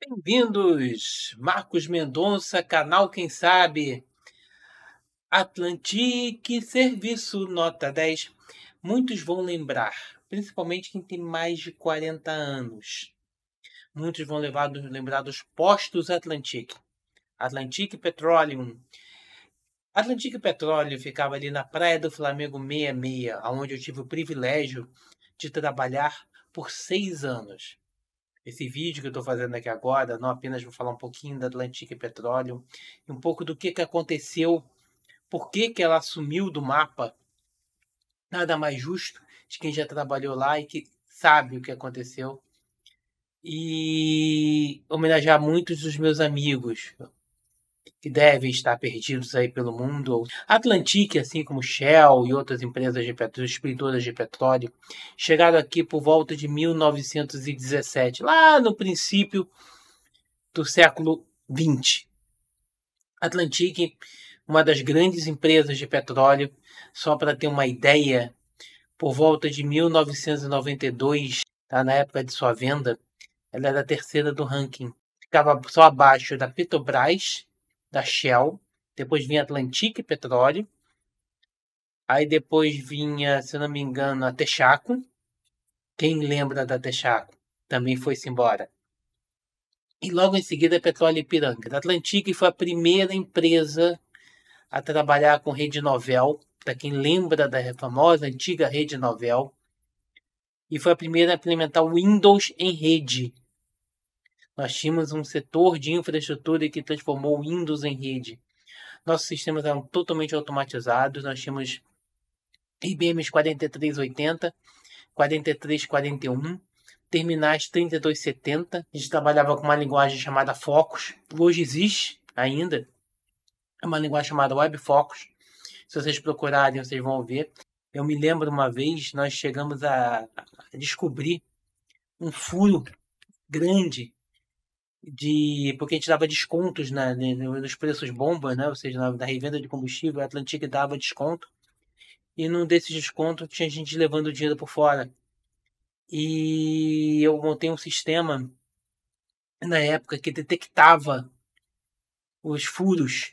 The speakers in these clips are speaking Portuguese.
Bem-vindos, Marcos Mendonça, canal Quem Sabe, Atlantique, serviço nota 10. Muitos vão lembrar, principalmente quem tem mais de 40 anos. Muitos vão levar, lembrar dos postos Atlantique. Atlantique Petroleum. Atlantique Petróleo ficava ali na Praia do Flamengo 66, onde eu tive o privilégio de trabalhar por seis anos. Esse vídeo que eu estou fazendo aqui agora, não apenas vou falar um pouquinho da Atlantique Petróleo e um pouco do que, que aconteceu, por que, que ela sumiu do mapa. Nada mais justo de quem já trabalhou lá e que sabe o que aconteceu. E homenagear muitos dos meus amigos, que devem estar perdidos aí pelo mundo. Atlantique, assim como Shell e outras empresas de petróleo, expelidoras de petróleo, chegaram aqui por volta de 1917, lá no princípio do século 20. Atlantique, uma das grandes empresas de petróleo, só para ter uma ideia, por volta de 1992, tá, na época de sua venda, ela era a terceira do ranking. Ficava só abaixo da Petrobras, da Shell, depois vinha Atlantic Petróleo, aí depois vinha, se não me engano, a Texaco. Quem lembra da Texaco? Também foi-se embora. E logo em seguida a Petróleo Ipiranga. A Atlantic foi a primeira empresa a trabalhar com rede novel, para quem lembra da famosa antiga rede novel, e foi a primeira a implementar o Windows em rede, nós tínhamos um setor de infraestrutura que transformou o Windows em rede. Nossos sistemas eram totalmente automatizados. Nós tínhamos IBM 4380, 4341, terminais 3270. A gente trabalhava com uma linguagem chamada Focus. Hoje existe ainda uma linguagem chamada Web Se vocês procurarem, vocês vão ver. Eu me lembro uma vez nós chegamos a descobrir um furo grande de porque a gente dava descontos na, nos preços bomba, né? Ou seja, na, na revenda de combustível, a Atlantic dava desconto. E num desses descontos tinha gente levando dinheiro por fora. E eu montei um sistema na época que detectava os furos.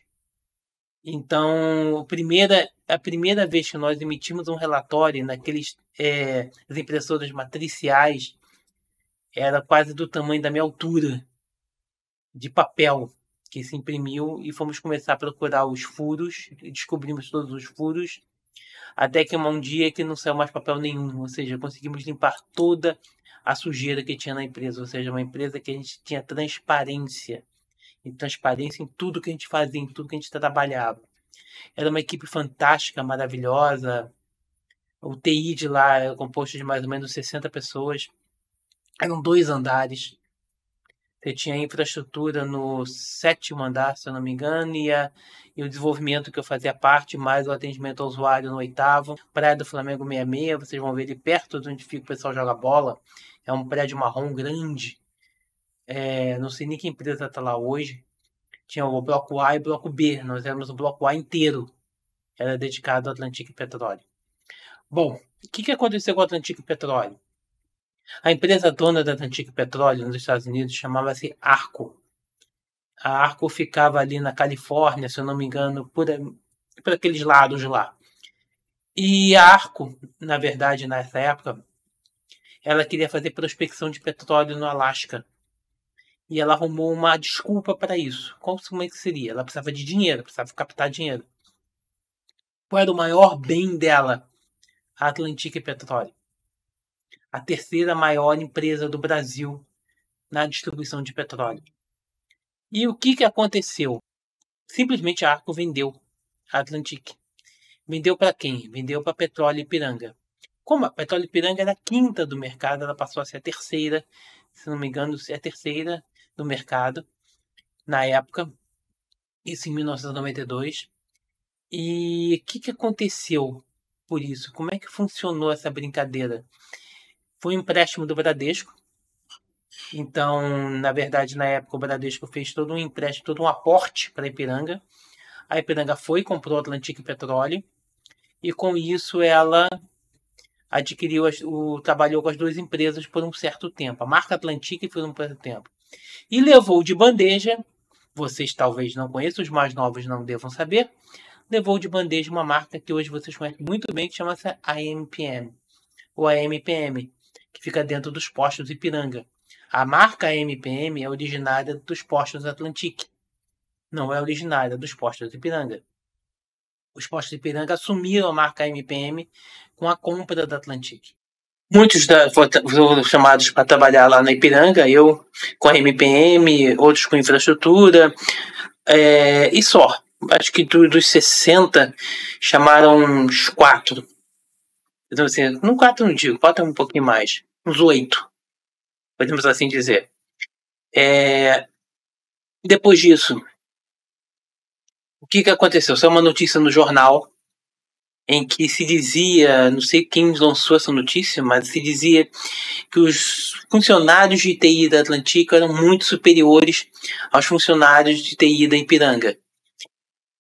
Então, a primeira, a primeira vez que nós emitimos um relatório naqueles é, impressoras matriciais era quase do tamanho da minha altura de papel que se imprimiu e fomos começar a procurar os furos, e descobrimos todos os furos, até que um dia que não saiu mais papel nenhum, ou seja, conseguimos limpar toda a sujeira que tinha na empresa, ou seja, uma empresa que a gente tinha transparência, e transparência em tudo que a gente fazia, em tudo que a gente trabalhava. Era uma equipe fantástica, maravilhosa. O TI de lá era composto de mais ou menos 60 pessoas. Eram dois andares. Você tinha infraestrutura no sétimo andar, se eu não me engano, e, a, e o desenvolvimento que eu fazia parte, mais o atendimento ao usuário no oitavo. Praia do Flamengo 66, vocês vão ver ele perto de onde fica o pessoal joga bola. É um prédio marrom grande. É, não sei nem que empresa está lá hoje. Tinha o bloco A e o bloco B. Nós éramos o bloco A inteiro. Era dedicado ao Atlântico Petróleo. Bom, o que, que aconteceu com o Atlântico Petróleo? A empresa dona da Atlantic Petroleum nos Estados Unidos chamava-se Arco. A Arco ficava ali na Califórnia, se eu não me engano, por, por aqueles lados lá. E a Arco, na verdade, nessa época, ela queria fazer prospecção de petróleo no Alasca. E ela arrumou uma desculpa para isso. Qual é que seria? Ela precisava de dinheiro, precisava captar dinheiro. Qual era o maior bem dela? A Atlantic Petróleo a terceira maior empresa do Brasil na distribuição de petróleo. E o que, que aconteceu? Simplesmente a Arco vendeu a Atlantic. Vendeu para quem? Vendeu para Petróleo Ipiranga. Como a Petróleo Ipiranga era a quinta do mercado, ela passou a ser a terceira, se não me engano, é a terceira do mercado na época, isso em 1992. E o que, que aconteceu por isso? Como é que funcionou essa brincadeira? Foi um empréstimo do Bradesco. Então, na verdade, na época o Bradesco fez todo um empréstimo, todo um aporte para a Ipiranga. A Ipiranga foi e comprou Atlantic Petróleo. E com isso ela adquiriu as, o trabalhou com as duas empresas por um certo tempo. A marca Atlantic por um certo tempo. E levou de bandeja, vocês talvez não conheçam, os mais novos não devam saber, levou de bandeja uma marca que hoje vocês conhecem muito bem, que chama-se AMPM, ou AMPM, que fica dentro dos postos Ipiranga. A marca MPM é originária dos postos Atlantique, não é originária dos postos Ipiranga. Os postos Ipiranga assumiram a marca MPM com a compra da Atlantique. Muitos da, foram chamados para trabalhar lá na Ipiranga, eu com a MPM, outros com infraestrutura, é, e só. Acho que dos 60 chamaram uns quatro então, assim, no 4 não digo, falta um pouquinho mais. Uns 8. Podemos assim dizer. É... Depois disso, o que, que aconteceu? Saiu uma notícia no jornal em que se dizia, não sei quem lançou essa notícia, mas se dizia que os funcionários de TI da Atlântica eram muito superiores aos funcionários de TI da Ipiranga.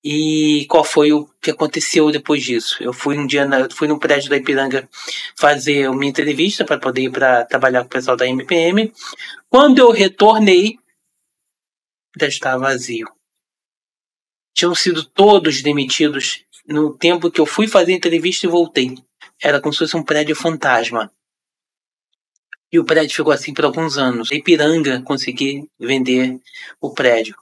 E qual foi o que aconteceu depois disso? Eu fui um dia na, fui no prédio da Ipiranga fazer uma entrevista para poder ir para trabalhar com o pessoal da MPM. Quando eu retornei, já estava vazio. Tinham sido todos demitidos no tempo que eu fui fazer entrevista e voltei. Era como se fosse um prédio fantasma. E o prédio ficou assim por alguns anos. A Ipiranga consegui vender o prédio.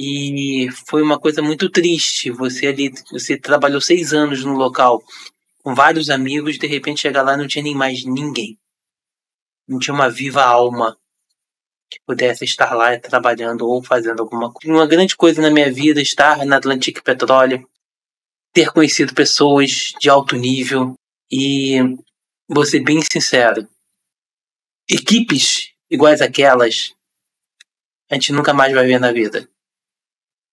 E foi uma coisa muito triste. Você ali, você trabalhou seis anos no local com vários amigos, de repente chegar lá não tinha nem mais ninguém. Não tinha uma viva alma que pudesse estar lá trabalhando ou fazendo alguma coisa. Uma grande coisa na minha vida estar na Atlantic Petróleo, ter conhecido pessoas de alto nível e vou ser bem sincero. Equipes iguais àquelas a gente nunca mais vai ver na vida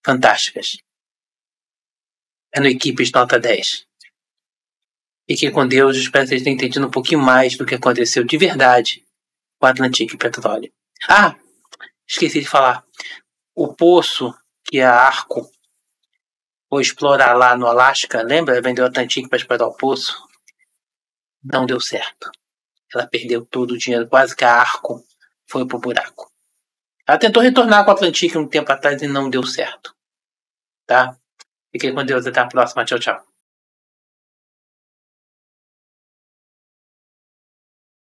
fantásticas. É no equipes nota 10. Fiquem com Deus, espero que vocês tenham entendido um pouquinho mais do que aconteceu de verdade com a Atlantic Petróleo. Ah, esqueci de falar. O poço que a Arco foi explorar lá no Alasca, lembra? Vendeu a Atlantic para explorar o poço. Não deu certo. Ela perdeu todo o dinheiro, quase que a Arco foi pro buraco. Ela tentou retornar com a Atlantic um tempo atrás e não deu certo tá? Fiquem com Deus, até a próxima. Tchau, tchau.